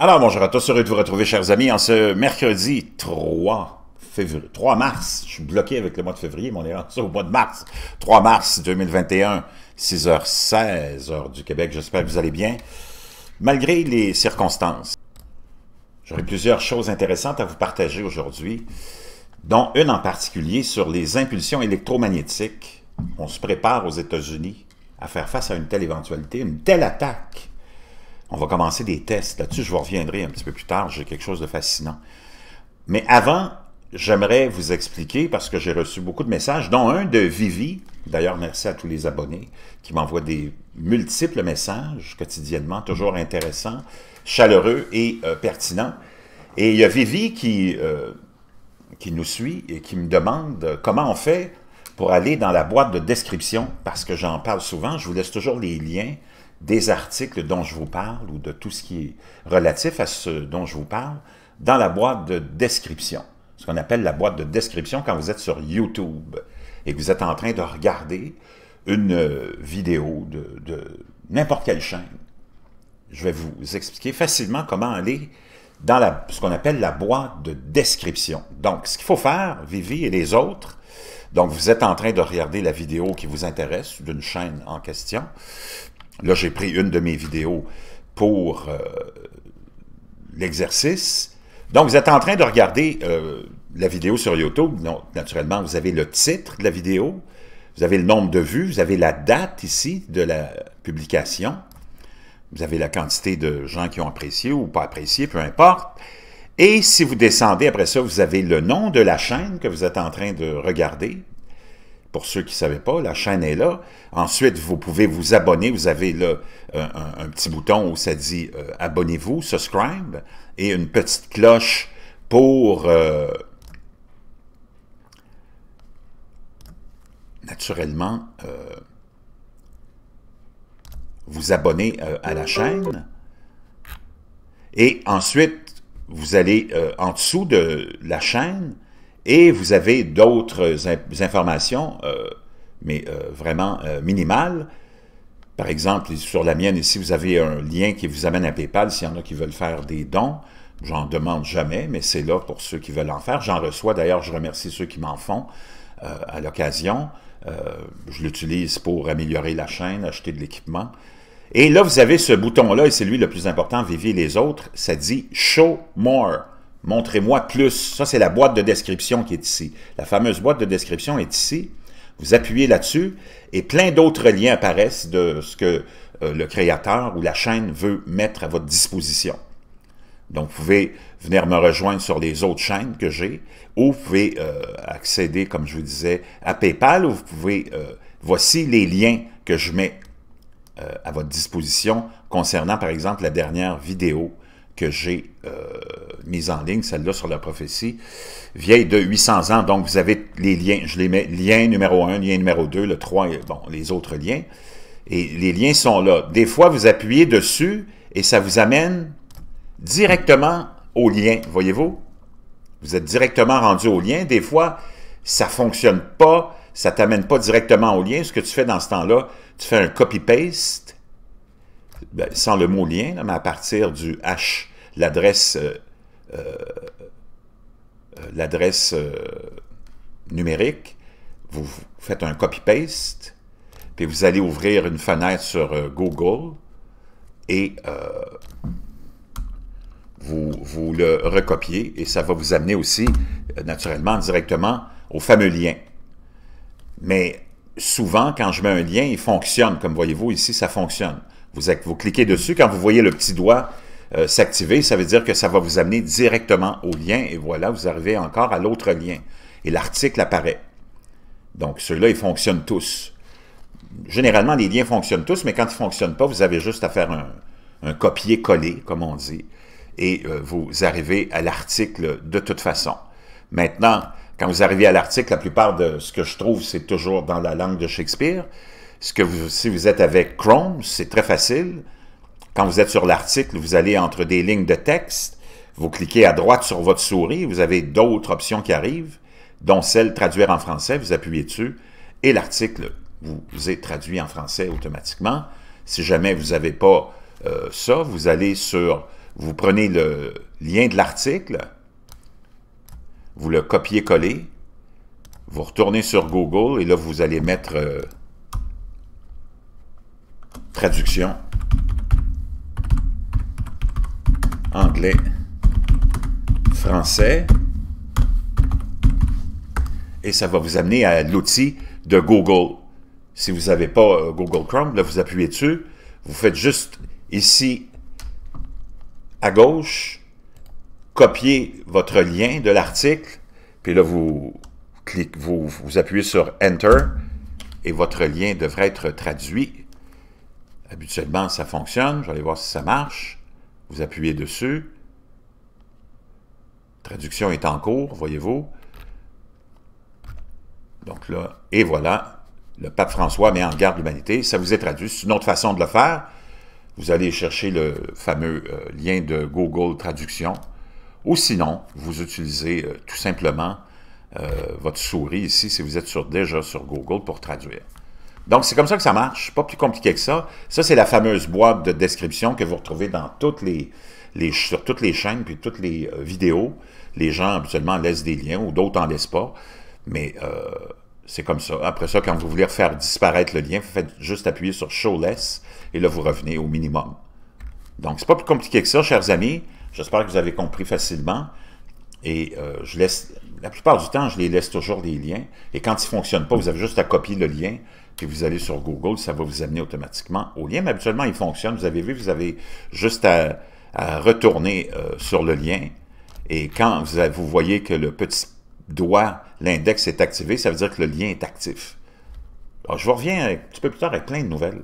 Alors, bonjour à tous, heureux de vous retrouver, chers amis, en ce mercredi 3 février, 3 mars. Je suis bloqué avec le mois de février, mais on est au mois de mars. 3 mars 2021, 6h16, heure du Québec. J'espère que vous allez bien, malgré les circonstances. J'aurai plusieurs choses intéressantes à vous partager aujourd'hui, dont une en particulier sur les impulsions électromagnétiques. On se prépare aux États-Unis à faire face à une telle éventualité, une telle attaque on va commencer des tests. Là-dessus, je vous reviendrai un petit peu plus tard. J'ai quelque chose de fascinant. Mais avant, j'aimerais vous expliquer, parce que j'ai reçu beaucoup de messages, dont un de Vivi. D'ailleurs, merci à tous les abonnés qui m'envoient des multiples messages quotidiennement, toujours intéressants, chaleureux et euh, pertinents. Et il y a Vivi qui, euh, qui nous suit et qui me demande comment on fait pour aller dans la boîte de description, parce que j'en parle souvent. Je vous laisse toujours les liens des articles dont je vous parle ou de tout ce qui est relatif à ce dont je vous parle dans la boîte de description. Ce qu'on appelle la boîte de description quand vous êtes sur YouTube et que vous êtes en train de regarder une euh, vidéo de, n'importe quelle chaîne. Je vais vous expliquer facilement comment aller dans la, ce qu'on appelle la boîte de description. Donc, ce qu'il faut faire, Vivi et les autres, donc vous êtes en train de regarder la vidéo qui vous intéresse d'une chaîne en question, Là, j'ai pris une de mes vidéos pour euh, l'exercice. Donc, vous êtes en train de regarder euh, la vidéo sur YouTube. naturellement, vous avez le titre de la vidéo, vous avez le nombre de vues, vous avez la date ici de la publication, vous avez la quantité de gens qui ont apprécié ou pas apprécié, peu importe. Et si vous descendez après ça, vous avez le nom de la chaîne que vous êtes en train de regarder, pour ceux qui ne savaient pas, la chaîne est là. Ensuite, vous pouvez vous abonner. Vous avez là euh, un, petit bouton où ça dit euh, abonnez-vous, subscribe, et une petite cloche pour... Euh, naturellement, vous abonner à la chaîne. Et ensuite, vous allez en dessous de la chaîne, et vous avez d'autres informations, euh, mais euh, vraiment euh, minimales. Par exemple, sur la mienne, ici, vous avez un lien qui vous amène à PayPal s'il y en a qui veulent faire des dons. J'en demande jamais, mais c'est là pour ceux qui veulent en faire. J'en reçois, d'ailleurs, je remercie ceux qui m'en font à l'occasion. je l'utilise pour améliorer la chaîne, acheter de l'équipement. Et là, vous avez ce bouton-là, et c'est lui le plus important, Viviez les autres. Ça dit « Show more ». Montrez-moi plus. Ça, c'est la boîte de description qui est ici. La fameuse boîte de description est ici. Vous appuyez là-dessus et plein d'autres liens apparaissent de ce que euh, le créateur ou la chaîne veut mettre à votre disposition. Donc, vous pouvez venir me rejoindre sur les autres chaînes que j'ai ou vous pouvez euh, accéder, comme je vous disais, à PayPal ou vous pouvez... Euh, voici les liens que je mets à votre disposition concernant, par exemple, la dernière vidéo que j'ai euh, mise en ligne, celle-là sur la prophétie, vieille de 800 ans. Donc, vous avez les liens, je les mets, lien numéro 1, lien numéro 2, le 3, euh, bon, les autres liens. Et les liens sont là. Des fois, vous appuyez dessus et ça vous amène directement au lien, voyez-vous? Vous êtes directement rendu au lien. Des fois, ça fonctionne pas, ça t'amène pas directement au lien. Ce que tu fais dans ce temps-là, tu fais un copy-paste ben, sans le mot lien, mais à partir du H, l'adresse euh, euh, euh, l'adresse numérique, vous faites un copy-paste, puis vous allez ouvrir une fenêtre sur Google et vous, vous, le recopiez et ça va vous amener aussi, naturellement, directement au fameux lien. Mais souvent, quand je mets un lien, il fonctionne. Comme voyez-vous ici, ça fonctionne. Vous, cliquez dessus. Quand vous voyez le petit doigt euh, s'activer, ça veut dire que ça va vous amener directement au lien. Et voilà, vous arrivez encore à l'autre lien. Et l'article apparaît. Donc, ceux-là, ils fonctionnent tous. Généralement, les liens fonctionnent tous, mais quand ils ne fonctionnent pas, vous avez juste à faire un, copier-coller, comme on dit, et euh, vous arrivez à l'article de toute façon. Maintenant, quand vous arrivez à l'article, la plupart de ce que je trouve, c'est toujours dans la langue de Shakespeare, si vous êtes avec Chrome, c'est très facile. Quand vous êtes sur l'article, vous allez entre des lignes de texte, vous cliquez à droite sur votre souris, vous avez d'autres options qui arrivent, dont celle traduire en français, vous appuyez dessus, et l'article vous, est traduit en français automatiquement. Si jamais vous n'avez pas euh, ça, vous allez sur, vous prenez le lien de l'article, vous le copiez-collez, vous retournez sur Google et là, vous allez mettre... Euh, traduction anglais, français, et ça va vous amener à l'outil de Google. Si vous n'avez pas euh, Google Chrome, là, vous appuyez dessus, vous faites juste ici à gauche, copier votre lien de l'article, puis là, vous, cliquez, vous appuyez sur « Enter » et votre lien devrait être traduit Habituellement, ça fonctionne. Je vais aller voir si ça marche. Vous appuyez dessus. Traduction est en cours, voyez-vous. Donc là, et voilà, le pape François met en garde l'humanité. Ça vous est traduit. C'est une autre façon de le faire. Vous allez chercher le fameux euh, lien de Google Traduction. Ou sinon, vous utilisez euh, tout simplement euh, votre souris ici si vous êtes déjà sur Google pour traduire. Donc, c'est comme ça que ça marche. Pas plus compliqué que ça. Ça, c'est la fameuse boîte de description que vous retrouvez dans toutes les, sur toutes les chaînes puis toutes les euh, vidéos. Les gens, habituellement, laissent des liens ou d'autres n'en laissent pas. Mais euh, c'est comme ça. Après ça, quand vous voulez faire disparaître le lien, vous faites juste appuyer sur « Show less » et là, vous revenez au minimum. Donc, c'est pas plus compliqué que ça, chers amis. J'espère que vous avez compris facilement. Et euh, je laisse, la plupart du temps, je les laisse toujours des liens. Et quand ils ne fonctionnent pas, vous avez juste à copier le lien que vous allez sur Google, ça va vous amener automatiquement au lien. Mais habituellement, il fonctionne. Vous avez vu, vous avez juste à, retourner euh, sur le lien. Et quand vous, vous voyez que le petit doigt, l'index est activé, ça veut dire que le lien est actif. je vous reviens un petit peu plus tard avec plein de nouvelles.